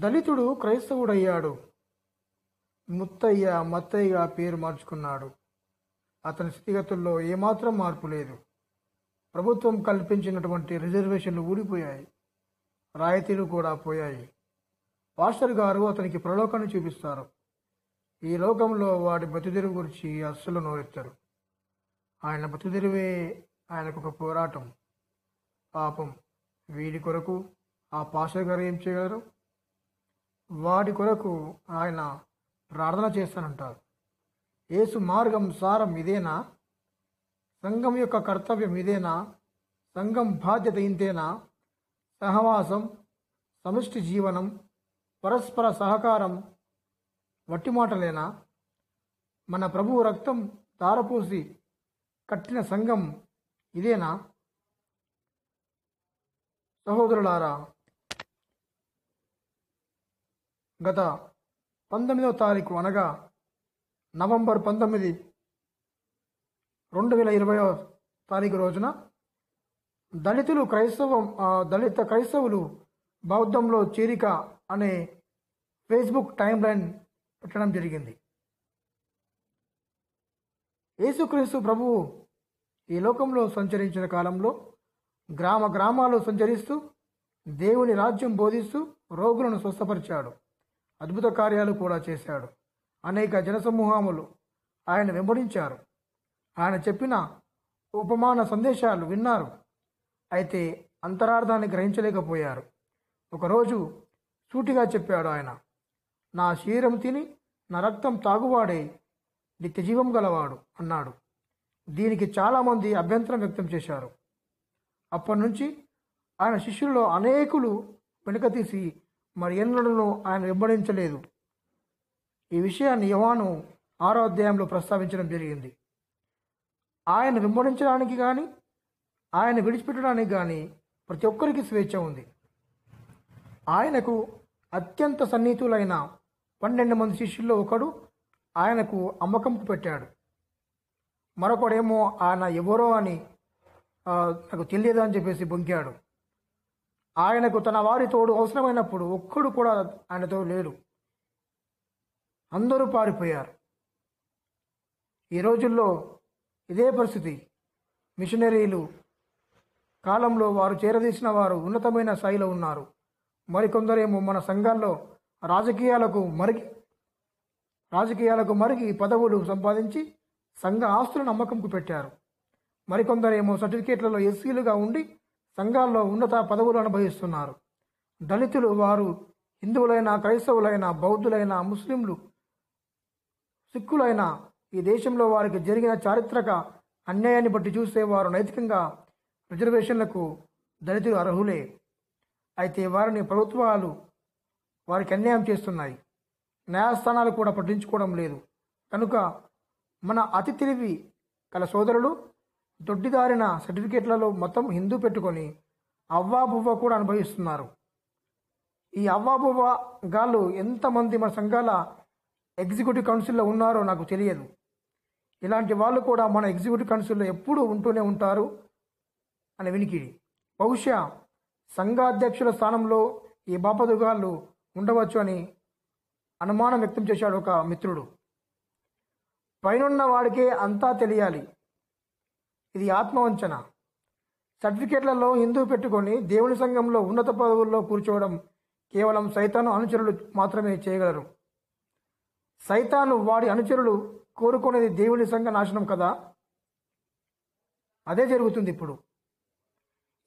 దళితుడు క్రైస్తవుడయ్యాడు ముత్తయ్య మత్తయ్యగా పేరు మార్చుకున్నాడు అతని స్థితిగతుల్లో ఏమాత్రం మార్పు లేదు ప్రభుత్వం కల్పించినటువంటి రిజర్వేషన్లు ఊడిపోయాయి రాయితీలు కూడా పోయాయి పాస్టర్ గారు అతనికి ప్రలోకాన్ని చూపిస్తారు ఈ లోకంలో వాడి బతుదెరువు గురించి అస్సలు నోరెత్తారు ఆయన బతుదెరువే ఆయనకు ఒక పోరాటం పాపం వీడి కొరకు ఆ పాస్టర్ గారు ఏం చేయగలరు వాటి కొరకు ఆయన ప్రార్థన చేస్తానంటారు యేసు మార్గం సారం ఇదేనా సంఘం యొక్క కర్తవ్యం ఇదేనా సంఘం బాధ్యత ఇంతేనా సహవాసం సమిష్టి జీవనం పరస్పర సహకారం వట్టి మాటలేనా మన ప్రభు రక్తం తారపూసి కట్టిన సంఘం ఇదేనా సహోదరులారా గత పంతొమ్మిదవ తారీఖు అనగా నవంబర్ పంతొమ్మిది రెండు వేల ఇరవయో తారీఖు రోజున దళితులు క్రైస్తవం దళిత క్రైస్తవులు బౌద్ధంలో చేరిక అనే ఫేస్బుక్ టైం లైన్ పెట్టడం జరిగింది యేసుక్రీస్తు ప్రభువు ఈ లోకంలో సంచరించిన కాలంలో గ్రామ గ్రామాలు సంచరిస్తూ దేవుని రాజ్యం బోధిస్తూ రోగులను స్వస్థపరిచాడు అద్భుత కార్యాలు కూడా చేశాడు అనేక జనసమూహములు ఆయన వెంబడించారు ఆయన చెప్పిన ఉపమాన సందేశాలు విన్నారు అయితే అంతరార్థాన్ని గ్రహించలేకపోయారు ఒకరోజు సూటిగా చెప్పాడు ఆయన నా శరీరం తిని నా రక్తం తాగువాడే నిత్యజీవం గలవాడు అన్నాడు దీనికి చాలామంది అభ్యంతరం వ్యక్తం చేశారు అప్పటి నుంచి ఆయన శిష్యుల్లో అనేకులు వెనుక తీసి మరి ఎన్నడూ ఆయన వెంబడించలేదు ఈ విషయాన్ని యువాను ఆరో అధ్యాయంలో ప్రస్తావించడం జరిగింది ఆయన వెంబడించడానికి కానీ ఆయన విడిచిపెట్టడానికి కానీ ప్రతి ఒక్కరికి స్వేచ్ఛ ఉంది ఆయనకు అత్యంత సన్నిహితులైన పన్నెండు మంది శిష్యుల్లో ఒకడు ఆయనకు అమ్మకం పెట్టాడు మరొకడేమో ఆయన ఎవరో అని నాకు తెలియదు అని చెప్పేసి బొంకాడు ఆయనకు తన వారి తోడు అవసరమైనప్పుడు ఒక్కడు కూడా ఆయనతో లేడు అందరూ పారిపోయారు ఈ రోజుల్లో ఇదే పరిస్థితి మిషనరీలు కాలంలో వారు చేరదీసిన వారు ఉన్నతమైన స్థాయిలో ఉన్నారు మరికొందరేమో మన సంఘాల్లో రాజకీయాలకు మరిగి రాజకీయాలకు మరిగి పదవులు సంపాదించి సంఘ ఆస్తులను అమ్మకంకు పెట్టారు మరికొందరేమో సర్టిఫికేట్లలో ఎస్సీలుగా ఉండి సంఘాల్లో ఉన్నత పదవులు అనుభవిస్తున్నారు దళితులు వారు హిందువులైన క్రైస్తవులైన బౌద్ధులైన ముస్లింలు సిక్కులైన ఈ దేశంలో వారికి జరిగిన చారిత్రక అన్యాయాన్ని బట్టి చూస్తే వారు నైతికంగా రిజర్వేషన్లకు దళితులు అర్హులే అయితే వారిని ప్రభుత్వాలు వారికి అన్యాయం చేస్తున్నాయి న్యాయస్థానాలు కూడా పట్టించుకోవడం లేదు కనుక మన అతి తెలివి కల సోదరులు దొడ్డిదారిన సర్టిఫికేట్లలో మొత్తం హిందూ పెట్టుకొని అవ్వాబువ్వ కూడా అనుభవిస్తున్నారు ఈ అవ్వాబువ్వ గాళ్ళు ఎంతమంది మన సంఘాల ఎగ్జిక్యూటివ్ కౌన్సిల్లో ఉన్నారో నాకు తెలియదు ఇలాంటి వాళ్ళు కూడా మన ఎగ్జిక్యూటివ్ కౌన్సిల్లో ఎప్పుడూ ఉంటూనే ఉంటారు అని వినికిడి బహుశా సంఘాధ్యక్షుల స్థానంలో ఈ బాపదుగాళ్ళు ఉండవచ్చు అని అనుమానం వ్యక్తం చేశాడు ఒక మిత్రుడు పైనున్న వాడికే అంతా తెలియాలి ఇది ఆత్మవంచన సర్టిఫికేట్లలో హిందూ పెట్టుకొని దేవుని సంఘంలో ఉన్నత పదవుల్లో కూర్చోవడం కేవలం సైతాను అనుచరులు మాత్రమే చేయగలరు సైతాను వాడి అనుచరులు కోరుకునేది దేవుని సంఘ నాశనం కదా అదే జరుగుతుంది ఇప్పుడు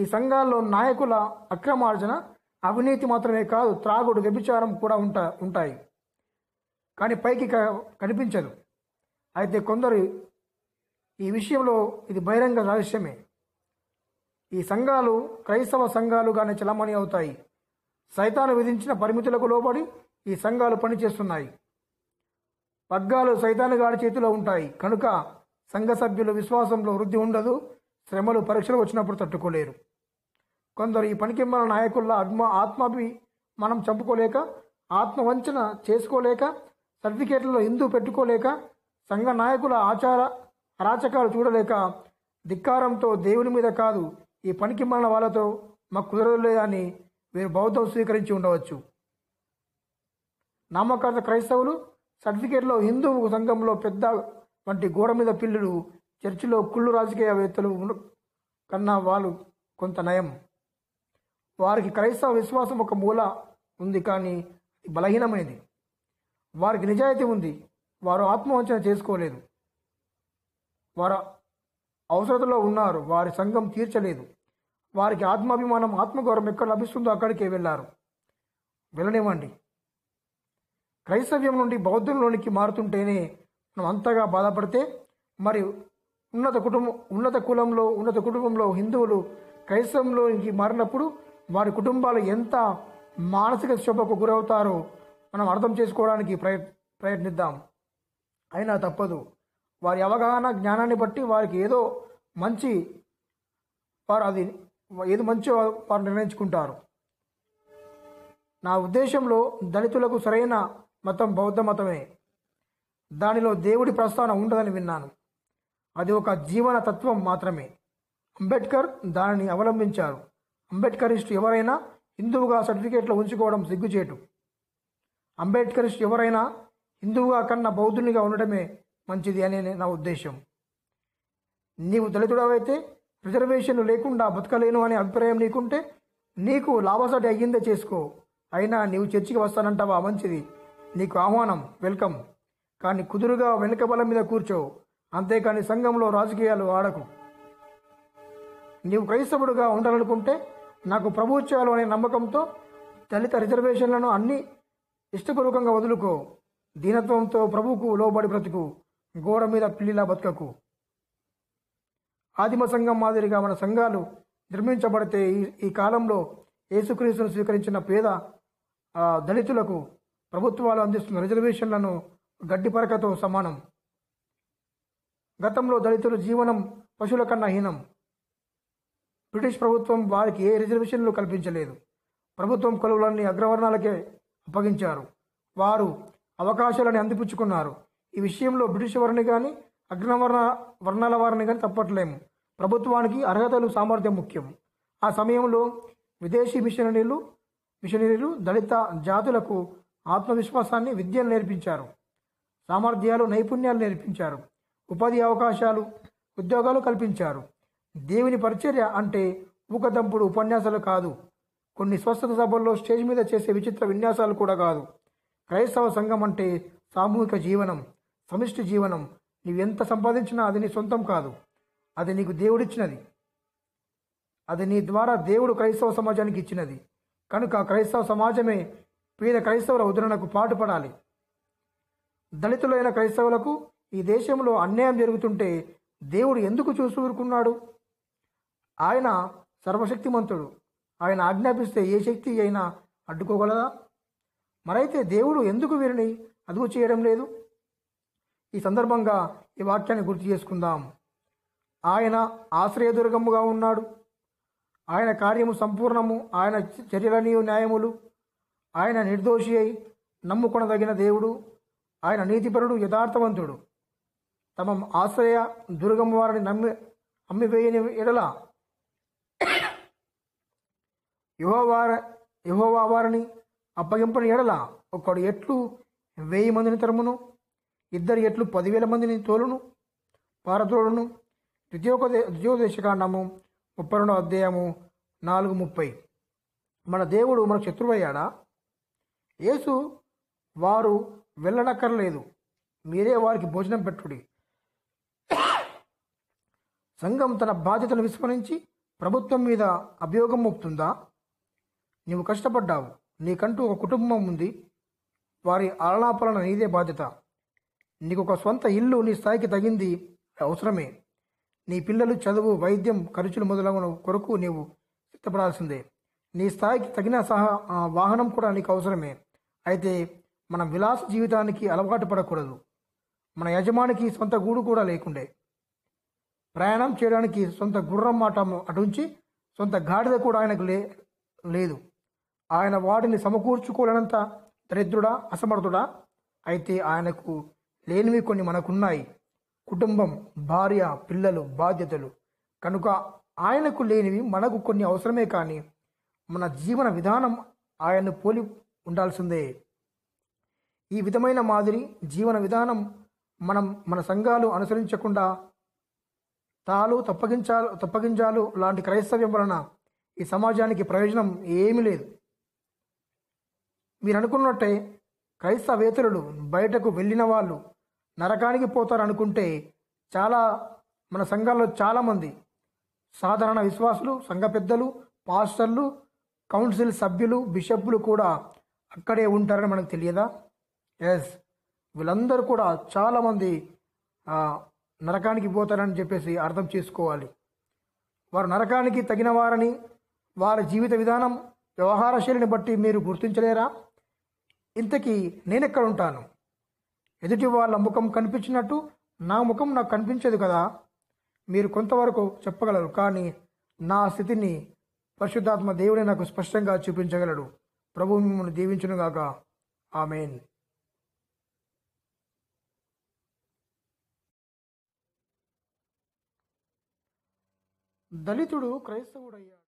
ఈ సంఘాల్లో నాయకుల అక్రమార్జన అవినీతి మాత్రమే కాదు త్రాగుడు వ్యభిచారం కూడా ఉంటా ఉంటాయి కానీ పైకి కనిపించదు అయితే కొందరు ఈ విషయంలో ఇది బహిరంగ రహస్యమే ఈ సంఘాలు క్రైస్తవ సంఘాలుగానే చలమణి అవుతాయి సైతాను విధించిన పరిమితులకు లోబడి ఈ సంఘాలు పనిచేస్తున్నాయి పగ్గాలు సైతాను గారి చేతిలో ఉంటాయి కనుక సంఘ సభ్యులు విశ్వాసంలో వృద్ధి ఉండదు శ్రమలు పరీక్షలు వచ్చినప్పుడు తట్టుకోలేరు కొందరు ఈ పనికిమ్మల నాయకుల్లో ఆత్మ ఆత్మాభి మనం చంపుకోలేక ఆత్మవంచన చేసుకోలేక సర్టిఫికేట్లలో హిందూ పెట్టుకోలేక సంఘ నాయకుల ఆచార అరాచకాలు చూడలేక ధిక్కారంతో దేవుని మీద కాదు ఈ పనికి మరణ వాళ్ళతో మాకు కుదరలేదని వీరు బౌద్ధం స్వీకరించి ఉండవచ్చు నామకార్త క్రైస్తవులు సర్టిఫికేట్లో హిందూ సంఘంలో పెద్ద వంటి గోడ మీద పిల్లలు చర్చిలో కుళ్ళు రాజకీయవేత్తలు కన్నా వాళ్ళు కొంత నయం వారికి క్రైస్తవ విశ్వాసం ఒక మూల ఉంది కానీ బలహీనమైనది వారికి నిజాయితీ ఉంది వారు ఆత్మవంచన చేసుకోలేదు వారు అవసరతలో ఉన్నారు వారి సంఘం తీర్చలేదు వారికి ఆత్మాభిమానం ఆత్మగౌరవం ఎక్కడ లభిస్తుందో అక్కడికే వెళ్ళారు వెళ్ళనివ్వండి క్రైస్తవ్యం నుండి బౌద్ధంలోనికి మారుతుంటేనే మనం అంతగా బాధపడితే మరి ఉన్నత కుటుంబం ఉన్నత కులంలో ఉన్నత కుటుంబంలో హిందువులు క్రైస్తవంలోనికి మారినప్పుడు వారి కుటుంబాలు ఎంత మానసిక శోభకు గురవుతారో మనం అర్థం చేసుకోవడానికి ప్రయత్ ప్రయత్నిద్దాం అయినా తప్పదు వారి అవగాహన జ్ఞానాన్ని బట్టి వారికి ఏదో మంచి వారు అది ఏది మంచో వారు నిర్ణయించుకుంటారు నా ఉద్దేశంలో దళితులకు సరైన మతం బౌద్ధ మతమే దానిలో దేవుడి ప్రస్థానం ఉండదని విన్నాను అది ఒక జీవన తత్వం మాత్రమే అంబేద్కర్ దానిని అవలంబించారు అంబేద్కరిస్ట్ ఎవరైనా హిందువుగా సర్టిఫికేట్లో ఉంచుకోవడం సిగ్గుచేటు అంబేద్కరిస్ట్ ఎవరైనా హిందువుగా కన్నా బౌద్ధునిగా ఉండటమే మంచిది అని నా ఉద్దేశం నీవు దళితుడవైతే రిజర్వేషన్లు లేకుండా బతకలేను అనే అభిప్రాయం నీకుంటే నీకు లాభసాటి అయ్యిందే చేసుకో అయినా నీవు చర్చికి వస్తానంటావా మంచిది నీకు ఆహ్వానం వెల్కమ్ కానీ కుదురుగా వెనుక బలం మీద కూర్చో అంతేకాని సంఘంలో రాజకీయాలు ఆడకు నీవు క్రైస్తవుడుగా ఉండాలనుకుంటే నాకు ప్రభుత్వాలు అనే నమ్మకంతో దళిత రిజర్వేషన్లను అన్ని ఇష్టపూర్వకంగా వదులుకో దీనత్వంతో ప్రభువుకు లోబడి బ్రతుకు గోడ మీద పిల్లిలా బతకకు ఆదిమ సంఘం మాదిరిగా మన సంఘాలు నిర్మించబడితే ఈ ఈ కాలంలో యేసుక్రీస్తును స్వీకరించిన పేద దళితులకు ప్రభుత్వాలు అందిస్తున్న రిజర్వేషన్లను గడ్డిపరకతో సమానం గతంలో దళితుల జీవనం పశువుల కన్నా హీనం బ్రిటిష్ ప్రభుత్వం వారికి ఏ రిజర్వేషన్లు కల్పించలేదు ప్రభుత్వం కొలువులన్నీ అగ్రవర్ణాలకే అప్పగించారు వారు అవకాశాలను అందిపుచ్చుకున్నారు ఈ విషయంలో బ్రిటిష్ వారిని కానీ అగ్నవర్ణ వర్ణాల వారిని కానీ తప్పట్లేము ప్రభుత్వానికి అర్హతలు సామర్థ్యం ముఖ్యం ఆ సమయంలో విదేశీ మిషనరీలు మిషనరీలు దళిత జాతులకు ఆత్మవిశ్వాసాన్ని విద్యను నేర్పించారు సామర్థ్యాలు నైపుణ్యాలు నేర్పించారు ఉపాధి అవకాశాలు ఉద్యోగాలు కల్పించారు దేవుని పరిచర్య అంటే ఊకదంపుడు ఉపన్యాసాలు కాదు కొన్ని స్వస్థత సభల్లో స్టేజ్ మీద చేసే విచిత్ర విన్యాసాలు కూడా కాదు క్రైస్తవ సంఘం అంటే సామూహిక జీవనం సమిష్టి జీవనం నీవెంత సంపాదించినా అది నీ సొంతం కాదు అది నీకు దేవుడిచ్చినది అది నీ ద్వారా దేవుడు క్రైస్తవ సమాజానికి ఇచ్చినది కనుక క్రైస్తవ సమాజమే పేద క్రైస్తవుల ఉదరణకు పాటుపడాలి దళితులైన క్రైస్తవులకు ఈ దేశంలో అన్యాయం జరుగుతుంటే దేవుడు ఎందుకు చూసూరుకున్నాడు ఆయన సర్వశక్తిమంతుడు ఆయన ఆజ్ఞాపిస్తే ఏ శక్తి అయినా అడ్డుకోగలదా మరైతే దేవుడు ఎందుకు వీరిని అదుపు చేయడం లేదు ఈ సందర్భంగా ఈ వాక్యాన్ని గుర్తు చేసుకుందాం ఆయన ఆశ్రయదుర్గముగా ఉన్నాడు ఆయన కార్యము సంపూర్ణము ఆయన చర్యలని న్యాయములు ఆయన నిర్దోషి అయి నమ్ముకొనదగిన దేవుడు ఆయన నీతిపరుడు యథార్థవంతుడు తమ ఆశ్రయ దుర్గం వారిని నమ్మి అమ్మివేయని ఎడల యువవార యువవా వారిని అప్పగింపని ఎడల ఒకడు ఎట్లు వెయ్యి మందిని తరమును ఇద్దరు ఎట్లు పదివేల మందిని తోలును పారతోలును ద్వితీయోపదే ద్వితీయోదేశకాండము ముప్పై రెండవ అధ్యాయము నాలుగు ముప్పై మన దేవుడు మన శత్రువయ్యాడా యేసు వారు వెళ్ళనక్కర్లేదు మీరే వారికి భోజనం పెట్టుడి సంఘం తన బాధ్యతను విస్మరించి ప్రభుత్వం మీద అభియోగం మోపుతుందా నీవు కష్టపడ్డావు నీకంటూ ఒక కుటుంబం ఉంది వారి ఆలనాపాలన నీదే బాధ్యత నీకు ఒక సొంత ఇల్లు నీ స్థాయికి తగింది అవసరమే నీ పిల్లలు చదువు వైద్యం ఖర్చులు మొదలగున కొరకు నీవు సిద్ధపడాల్సిందే నీ స్థాయికి తగిన సహా వాహనం కూడా నీకు అవసరమే అయితే మన విలాస జీవితానికి అలవాటు పడకూడదు మన యజమానికి సొంత గూడు కూడా లేకుండే ప్రయాణం చేయడానికి సొంత గుర్రం మాట అటుంచి సొంత గాడిద కూడా ఆయనకు లే లేదు ఆయన వాటిని సమకూర్చుకోలేనంత దరిద్రుడా అసమర్థుడా అయితే ఆయనకు లేనివి కొన్ని మనకున్నాయి కుటుంబం భార్య పిల్లలు బాధ్యతలు కనుక ఆయనకు లేనివి మనకు కొన్ని అవసరమే కానీ మన జీవన విధానం ఆయన్ను పోలి ఉండాల్సిందే ఈ విధమైన మాదిరి జీవన విధానం మనం మన సంఘాలు అనుసరించకుండా తాలు తప్పగించాలు తప్పగించాలు లాంటి క్రైస్తవ్యం వలన ఈ సమాజానికి ప్రయోజనం ఏమీ లేదు మీరు అనుకున్నట్టే క్రైస్తవేతరులు బయటకు వెళ్ళిన వాళ్ళు నరకానికి పోతారు అనుకుంటే చాలా మన సంఘాల్లో చాలామంది సాధారణ విశ్వాసులు సంఘ పెద్దలు పాస్టర్లు కౌన్సిల్ సభ్యులు బిషప్లు కూడా అక్కడే ఉంటారని మనకు తెలియదా ఎస్ వీళ్ళందరూ కూడా చాలామంది నరకానికి పోతారని చెప్పేసి అర్థం చేసుకోవాలి వారు నరకానికి తగిన వారని వారి జీవిత విధానం వ్యవహార శైలిని బట్టి మీరు గుర్తించలేరా ఇంతకీ నేనెక్కడ ఉంటాను ఎదుటి వాళ్ళ ముఖం కనిపించినట్టు నా ముఖం నాకు కనిపించదు కదా మీరు కొంతవరకు చెప్పగలరు కానీ నా స్థితిని పరిశుద్ధాత్మ దేవుడే నాకు స్పష్టంగా చూపించగలడు ప్రభు మిమ్మల్ని దీవించునుగాక ఆమెన్ దళితుడు క్రైస్తవుడయ్యాడు